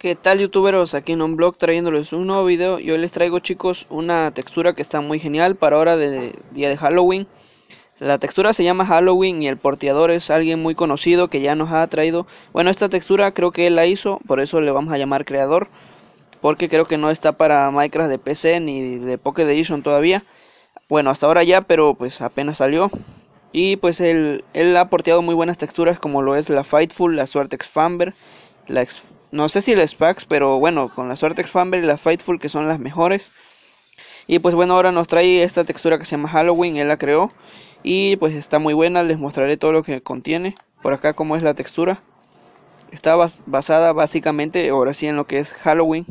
¿Qué tal youtuberos? Aquí en un blog trayéndoles un nuevo video y hoy les traigo chicos una textura que está muy genial para ahora de día de Halloween La textura se llama Halloween y el porteador es alguien muy conocido que ya nos ha traído Bueno esta textura creo que él la hizo, por eso le vamos a llamar creador Porque creo que no está para Minecraft de PC ni de Pocket Edition todavía Bueno hasta ahora ya pero pues apenas salió Y pues él, él ha porteado muy buenas texturas como lo es la Fightful, la Suertex Famber, la no sé si las packs, pero bueno, con la Sortex Family y la Fightful que son las mejores. Y pues bueno, ahora nos trae esta textura que se llama Halloween, él la creó. Y pues está muy buena, les mostraré todo lo que contiene. Por acá cómo es la textura. Está basada básicamente, ahora sí, en lo que es Halloween.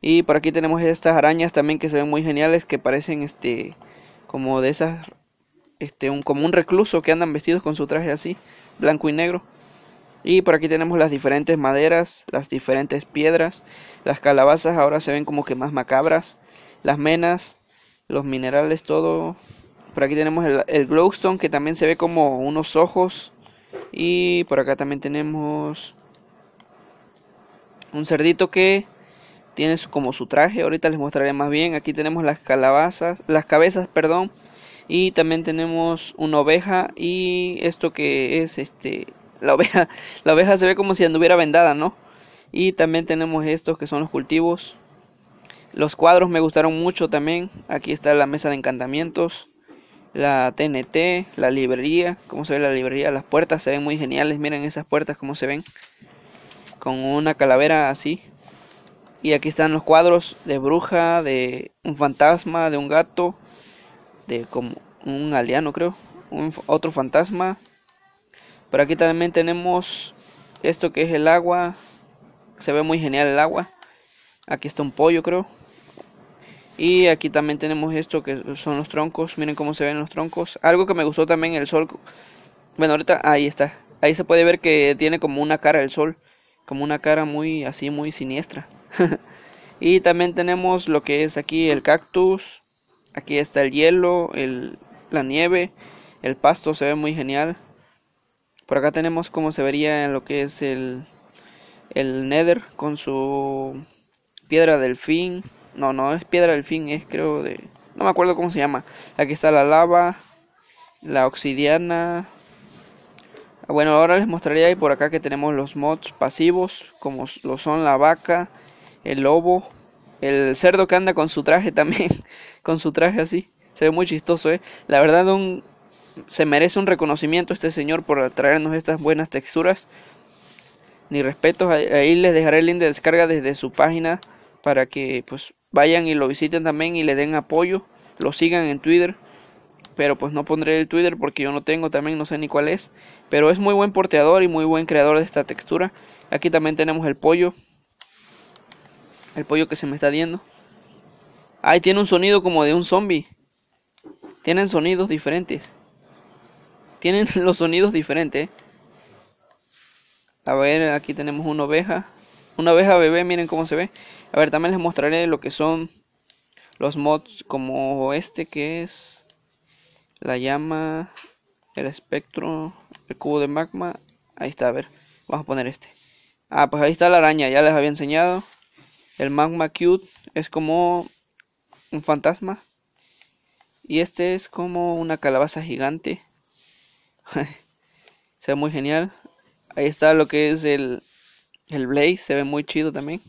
Y por aquí tenemos estas arañas también que se ven muy geniales, que parecen este como de esas, este, un, como un recluso que andan vestidos con su traje así, blanco y negro. Y por aquí tenemos las diferentes maderas, las diferentes piedras. Las calabazas ahora se ven como que más macabras. Las menas, los minerales, todo. Por aquí tenemos el, glowstone que también se ve como unos ojos. Y por acá también tenemos un cerdito que tiene como su traje. Ahorita les mostraré más bien. Aquí tenemos las calabazas, las cabezas, perdón. Y también tenemos una oveja y esto que es este la oveja, la oveja se ve como si anduviera vendada, ¿no? Y también tenemos estos que son los cultivos. Los cuadros me gustaron mucho también. Aquí está la mesa de encantamientos, la TNT, la librería, como se ve la librería, las puertas se ven muy geniales, miren esas puertas como se ven con una calavera así. Y aquí están los cuadros de bruja, de un fantasma, de un gato, de como un aliano creo, un, otro fantasma, por aquí también tenemos esto que es el agua. Se ve muy genial el agua. Aquí está un pollo, creo. Y aquí también tenemos esto que son los troncos. Miren cómo se ven los troncos. Algo que me gustó también el sol. Bueno, ahorita ahí está. Ahí se puede ver que tiene como una cara el sol. Como una cara muy así, muy siniestra. y también tenemos lo que es aquí el cactus. Aquí está el hielo, la nieve. El pasto se ve muy genial. Por acá tenemos cómo se vería lo que es el, el Nether con su piedra del fin. No, no es piedra del fin, es creo de... No me acuerdo cómo se llama. Aquí está la lava, la obsidiana. Ah, bueno, ahora les mostraría ahí por acá que tenemos los mods pasivos, como lo son la vaca, el lobo, el cerdo que anda con su traje también, con su traje así. Se ve muy chistoso, ¿eh? La verdad, un, se merece un reconocimiento este señor por traernos estas buenas texturas. Ni respeto ahí les dejaré el link de descarga desde su página para que pues vayan y lo visiten también y le den apoyo, lo sigan en Twitter. Pero pues no pondré el Twitter porque yo no tengo también, no sé ni cuál es. Pero es muy buen porteador y muy buen creador de esta textura. Aquí también tenemos el pollo. El pollo que se me está diendo. Ahí tiene un sonido como de un zombie. Tienen sonidos diferentes. Tienen los sonidos diferentes. A ver, aquí tenemos una oveja. Una oveja bebé, miren cómo se ve. A ver, también les mostraré lo que son los mods como este que es la llama, el espectro, el cubo de magma. Ahí está, a ver, vamos a poner este. Ah, pues ahí está la araña, ya les había enseñado. El magma cute es como un fantasma. Y este es como una calabaza gigante. se ve muy genial. Ahí está lo que es el, el Blaze, se ve muy chido también.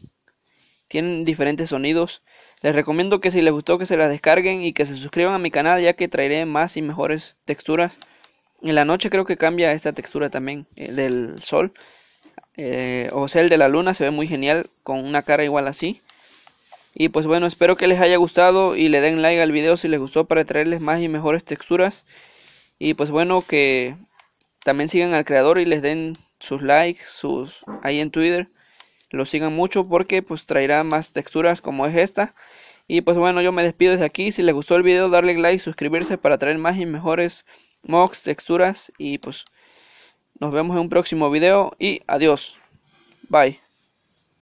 Tienen diferentes sonidos. Les recomiendo que si les gustó que se la descarguen y que se suscriban a mi canal ya que traeré más y mejores texturas. En la noche creo que cambia esta textura también eh, del sol. Eh, o sea, el de la luna se ve muy genial con una cara igual así. Y pues bueno, espero que les haya gustado y le den like al video si les gustó para traerles más y mejores texturas. Y pues bueno, que también sigan al creador y les den sus likes, sus ahí en Twitter. Lo sigan mucho porque pues traerá más texturas como es esta. Y pues bueno, yo me despido desde aquí. Si les gustó el video, darle like, suscribirse para traer más y mejores mocks, texturas. Y pues nos vemos en un próximo video y adiós. Bye.